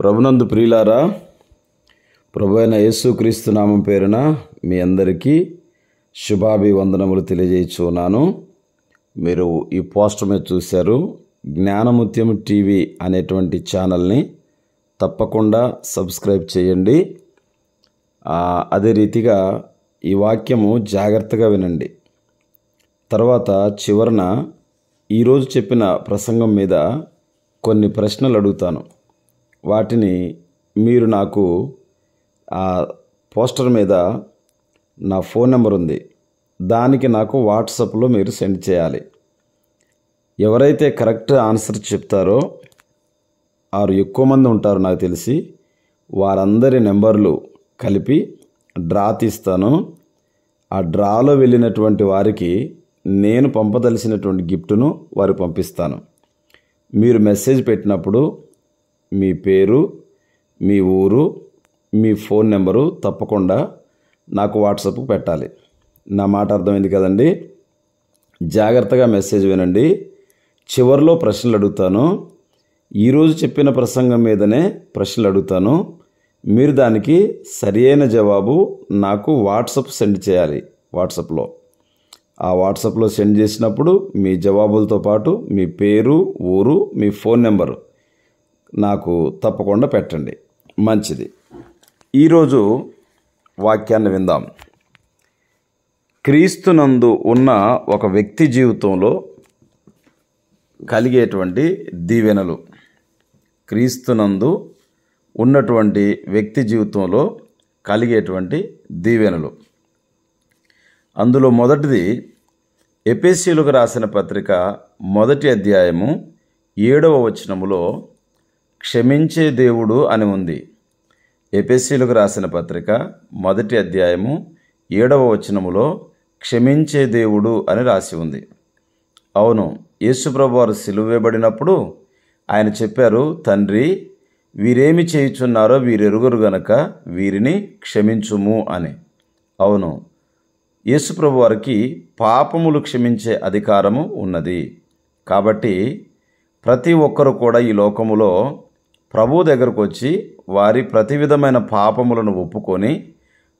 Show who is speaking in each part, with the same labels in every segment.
Speaker 1: ప్రభునందు ప్రియులారా ప్రభు అయిన యేసుక్రీస్తు నామం పేరున మీ అందరికీ శుభాభివందనములు తెలియజేయచున్నాను మీరు ఈ పోస్టర్ మీద చూశారు జ్ఞానముత్యం టీవీ అనేటువంటి ఛానల్ని తప్పకుండా సబ్స్క్రైబ్ చేయండి అదే రీతిగా ఈ వాక్యము జాగ్రత్తగా వినండి తర్వాత చివరన ఈరోజు చెప్పిన ప్రసంగం మీద కొన్ని ప్రశ్నలు అడుగుతాను వాటిని మీరు నాకు ఆ పోస్టర్ మీద నా ఫోన్ నెంబర్ ఉంది దానికి నాకు వాట్సాప్లో మీరు సెండ్ చేయాలి ఎవరైతే కరెక్ట్ ఆన్సర్ చెప్తారో వారు ఎక్కువ మంది ఉంటారు నాకు తెలిసి వారందరి నెంబర్లు కలిపి డ్రా తీస్తాను ఆ డ్రాలో వెళ్ళినటువంటి వారికి నేను పంపదలిసినటువంటి గిఫ్ట్ను వారు పంపిస్తాను మీరు మెసేజ్ పెట్టినప్పుడు మీ పేరు మీ ఊరు మీ ఫోన్ నెంబరు తప్పకుండా నాకు వాట్సాప్ పెట్టాలి నా మాట అర్థమైంది కదండి జాగ్రత్తగా మెసేజ్ వినండి చివరిలో ప్రశ్నలు అడుగుతాను ఈరోజు చెప్పిన ప్రసంగం మీదనే ప్రశ్నలు అడుగుతాను మీరు దానికి సరియైన జవాబు నాకు వాట్సప్ సెండ్ చేయాలి వాట్సాప్లో ఆ వాట్సాప్లో సెండ్ చేసినప్పుడు మీ జవాబులతో పాటు మీ పేరు ఊరు మీ ఫోన్ నెంబరు నాకు తప్పకుండా పెట్టండి మంచిది ఈరోజు వాక్యాన్ని విందాం క్రీస్తునందు ఉన్న ఒక వ్యక్తి జీవితంలో కలిగేటువంటి దీవెనలు క్రీస్తునందు ఉన్నటువంటి వ్యక్తి జీవితంలో కలిగేటువంటి దీవెనలు అందులో మొదటిది ఎపిసిలకు రాసిన పత్రిక మొదటి అధ్యాయము ఏడవ వచనములో క్షమించే దేవుడు అని ఉంది ఎపెసీలకు రాసిన పత్రిక మొదటి అధ్యాయము ఏడవ వచనములో క్షమించే దేవుడు అని రాసి ఉంది అవును యేసుప్రభు వారు సిలువేయబడినప్పుడు ఆయన చెప్పారు తండ్రి వీరేమి చేయుచున్నారో వీరెరుగురు గనక వీరిని క్షమించుము అని అవును యేసుప్రభు వారికి పాపములు క్షమించే అధికారము ఉన్నది కాబట్టి ప్రతి ఒక్కరు కూడా ఈ లోకములో ప్రభువు దగ్గరకు వచ్చి వారి ప్రతి విధమైన పాపములను ఒప్పుకొని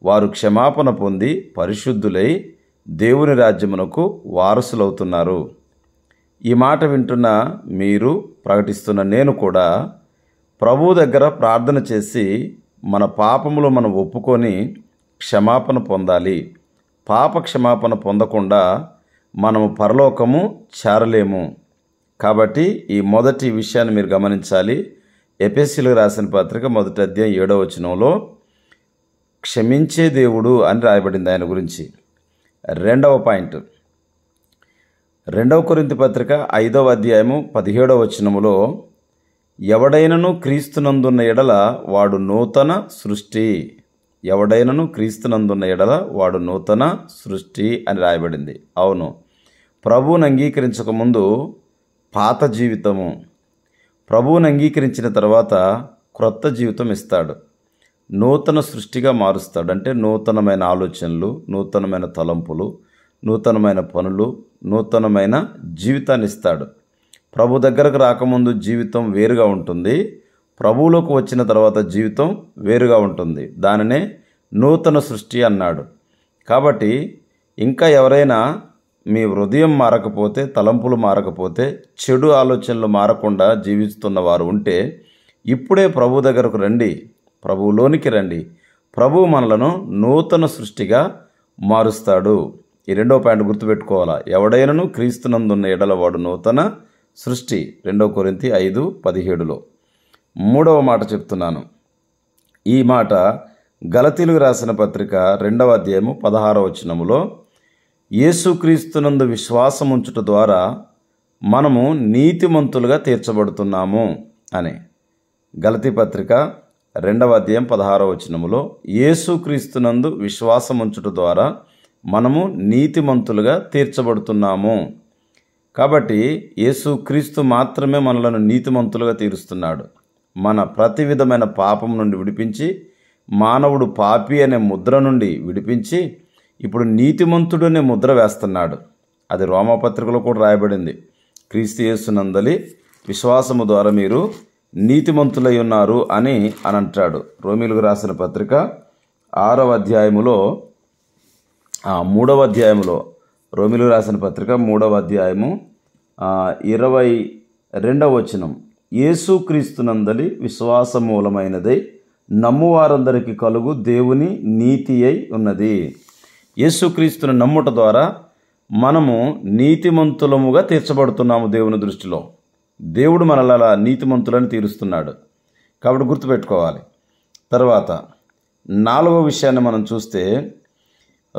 Speaker 1: వారు క్షమాపణ పొంది పరిశుద్ధులై దేవుని రాజ్యమునకు వారసులవుతున్నారు ఈ మాట వింటున్న మీరు ప్రకటిస్తున్న నేను కూడా ప్రభువు దగ్గర ప్రార్థన చేసి మన పాపములు మనం ఒప్పుకొని క్షమాపణ పొందాలి పాప క్షమాపణ పొందకుండా మనము పరలోకము చేరలేము కాబట్టి ఈ మొదటి విషయాన్ని మీరు గమనించాలి ఎపిఎస్సీలు రాసిన పత్రిక మొదటి అధ్యాయం ఏడో వచనంలో క్షమించే దేవుడు అని రాయబడింది ఆయన గురించి రెండవ పాయింట్ రెండవ కొరింత పత్రిక ఐదవ అధ్యాయము పదిహేడవ వచనములో ఎవడైనను క్రీస్తునందున్న ఎడల వాడు నూతన సృష్టి ఎవడైనను క్రీస్తునందున్న ఎడల వాడు నూతన సృష్టి అని రాయబడింది అవును ప్రభువును అంగీకరించకముందు పాత జీవితము ప్రభువును అంగీకరించిన తర్వాత క్రొత్త జీవితం ఇస్తాడు నూతన సృష్టిగా మారుస్తాడు అంటే నూతనమైన ఆలోచనలు నూతనమైన తలంపులు నూతనమైన పనులు నూతనమైన జీవితాన్ని ఇస్తాడు ప్రభు దగ్గరకు రాకముందు జీవితం వేరుగా ఉంటుంది ప్రభువులోకి వచ్చిన తర్వాత జీవితం వేరుగా ఉంటుంది దానినే నూతన సృష్టి అన్నాడు కాబట్టి ఇంకా ఎవరైనా మీ హృదయం మారకపోతే తలంపులు మారకపోతే చెడు ఆలోచనలు మారకుండా జీవిస్తున్న వారు ఉంటే ఇప్పుడే ప్రభు దగ్గరకు రండి ప్రభువులోనికి రండి ప్రభు మనలను నూతన సృష్టిగా మారుస్తాడు ఈ రెండో పాయింట్ గుర్తుపెట్టుకోవాలా ఎవడైనను క్రీస్తునందున్న ఎడలవాడు నూతన సృష్టి రెండో కొరింతి ఐదు పదిహేడులో మూడవ మాట చెప్తున్నాను ఈ మాట గలతీలు రాసిన పత్రిక రెండవ అధ్యాయము పదహారవ వచనములో యేసుక్రీస్తునందు విశ్వాసముంచుట ద్వారా మనము నీతిమంతులుగా తీర్చబడుతున్నాము అని గలతి పత్రిక రెండవ అధ్యాయం పదహారవ వచనములో యేసుక్రీస్తునందు విశ్వాసముంచుట ద్వారా మనము నీతిమంతులుగా తీర్చబడుతున్నాము కాబట్టి యేసుక్రీస్తు మాత్రమే మనలను నీతిమంతులుగా తీరుస్తున్నాడు మన ప్రతి విధమైన పాపం నుండి విడిపించి మానవుడు పాపి అనే ముద్ర నుండి విడిపించి ఇప్పుడు నీతిమంతుడనే ముద్ర వేస్తున్నాడు అది రోమపత్రికలో కూడా రాయబడింది క్రీస్తు నందలి విశ్వాసము ద్వారా మీరు నీతిమంతులై ఉన్నారు అని అని అంటాడు రోమిలకు రాసిన పత్రిక ఆరవ అధ్యాయములో మూడవ అధ్యాయములో రోమిలు రాసిన పత్రిక మూడవ అధ్యాయము ఇరవై రెండవ వచనం నందలి విశ్వాస మూలమైనదై నమ్మువారందరికీ కలుగు దేవుని నీతి అయి ఉన్నది యేసుక్రీస్తును నమ్ముట ద్వారా మనము నీతిమంతులముగా తీర్చబడుతున్నాము దేవుని దృష్టిలో దేవుడు మనలలా నీతిమంతులను తీరుస్తున్నాడు కాబట్టి గుర్తుపెట్టుకోవాలి తర్వాత నాలుగో విషయాన్ని మనం చూస్తే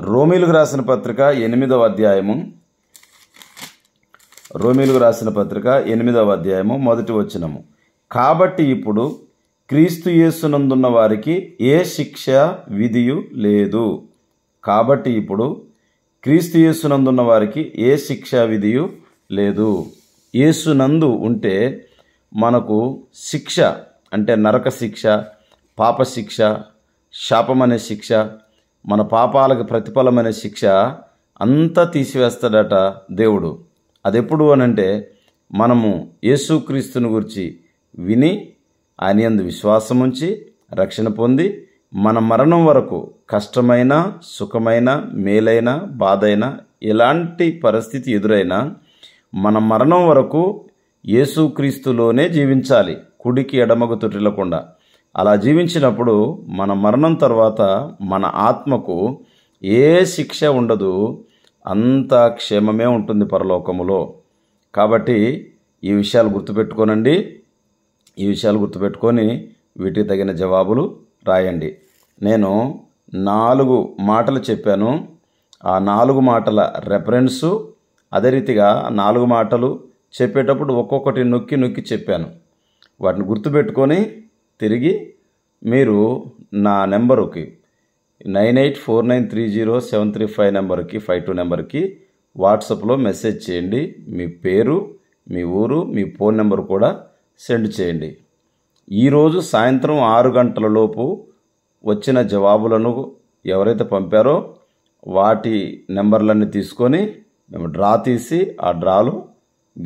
Speaker 1: రోమిలుకు రాసిన పత్రిక ఎనిమిదవ అధ్యాయము రోమిలుకు రాసిన పత్రిక ఎనిమిదవ అధ్యాయము మొదటి వచనము కాబట్టి ఇప్పుడు క్రీస్తు యేసునందున్న వారికి ఏ శిక్ష విధియు లేదు కాబట్టి ఇప్పుడు క్రీస్తు యేసునందున్న వారికి ఏ శిక్షా విధియు లేదు యేసునందు ఉంటే మనకు శిక్ష అంటే నరక శిక్ష పాపశిక్ష శాపమనే శిక్ష మన పాపాలకు ప్రతిఫలమనే శిక్ష అంతా తీసివేస్తాడట దేవుడు అది ఎప్పుడు అనంటే మనము యేసుక్రీస్తుని గురించి విని ఆయన విశ్వాసం ఉంచి రక్షణ పొంది మన మరణం వరకు కష్టమైన సుఖమైన మేలైన బాధైన ఎలాంటి పరిస్థితి ఎదురైనా మన మరణం వరకు యేసుక్రీస్తులోనే జీవించాలి కుడికి ఎడమకు తొట్టిలకుండా అలా జీవించినప్పుడు మన మరణం తర్వాత మన ఆత్మకు ఏ శిక్ష ఉండదు అంత క్షేమమే ఉంటుంది పరలోకములో కాబట్టి ఈ విషయాలు గుర్తుపెట్టుకోనండి ఈ విషయాలు గుర్తుపెట్టుకొని వీటికి తగిన జవాబులు రాయండి నేను నాలుగు మాటలు చెప్పాను ఆ నాలుగు మాటల రెఫరెన్సు అదే రీతిగా నాలుగు మాటలు చెప్పేటప్పుడు ఒక్కొక్కటి నొక్కి నొక్కి చెప్పాను వాటిని గుర్తుపెట్టుకొని తిరిగి మీరు నా నెంబరుకి nine eight four nine three zero seven three five నెంబర్కి ఫైవ్ టూ నెంబర్కి వాట్సాప్లో మెసేజ్ చేయండి మీ పేరు మీ ఊరు మీ ఫోన్ నెంబర్ కూడా సెండ్ చేయండి ఈరోజు సాయంత్రం ఆరు గంటలలోపు వచ్చిన జవాబులను ఎవరైతే పంపారో వాటి నెంబర్లన్నీ తీసుకొని మేము డ్రా తీసి ఆ డ్రాలో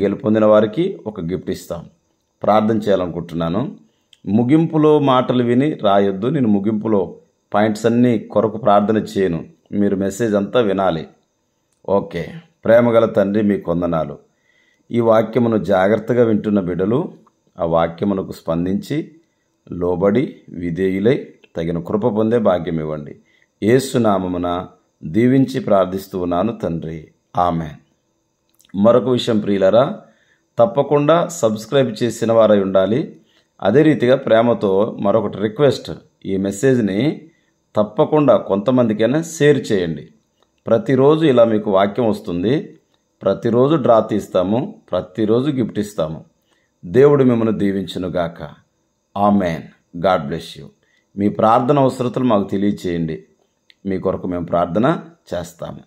Speaker 1: గెలుపొందిన వారికి ఒక గిఫ్ట్ ఇస్తాం ప్రార్థన చేయాలనుకుంటున్నాను ముగింపులో మాటలు విని రాయొద్దు నేను ముగింపులో పాయింట్స్ అన్నీ కొరకు ప్రార్థన చేయను మీరు మెసేజ్ అంతా వినాలి ఓకే ప్రేమగల తండ్రి మీ కొందనాలు ఈ వాక్యమును జాగ్రత్తగా వింటున్న బిడ్డలు ఆ వాక్యమునకు స్పందించి లోబడి విధేయులై తగిన కృప పొందే భాగ్యం ఇవ్వండి ఏసునామమున దీవించి ప్రార్థిస్తూ ఉన్నాను తండ్రి ఆమె మరొక విషయం ప్రియులరా తప్పకుండా సబ్స్క్రైబ్ చేసిన వారై ఉండాలి అదే రీతిగా ప్రేమతో మరొకటి రిక్వెస్ట్ ఈ మెసేజ్ని తప్పకుండా కొంతమందికైనా షేర్ చేయండి ప్రతిరోజు ఇలా మీకు వాక్యం వస్తుంది ప్రతిరోజు డ్రా తీస్తాము ప్రతిరోజు గిఫ్ట్ ఇస్తాము దేవుడు మిమ్మల్ని దీవించునుగాక ఆమెన్ గాడ్ బ్లెస్ యూ మీ ప్రార్థన అవసరతలు మాకు తెలియచేయండి మీ కొరకు మేము ప్రార్థన చేస్తాము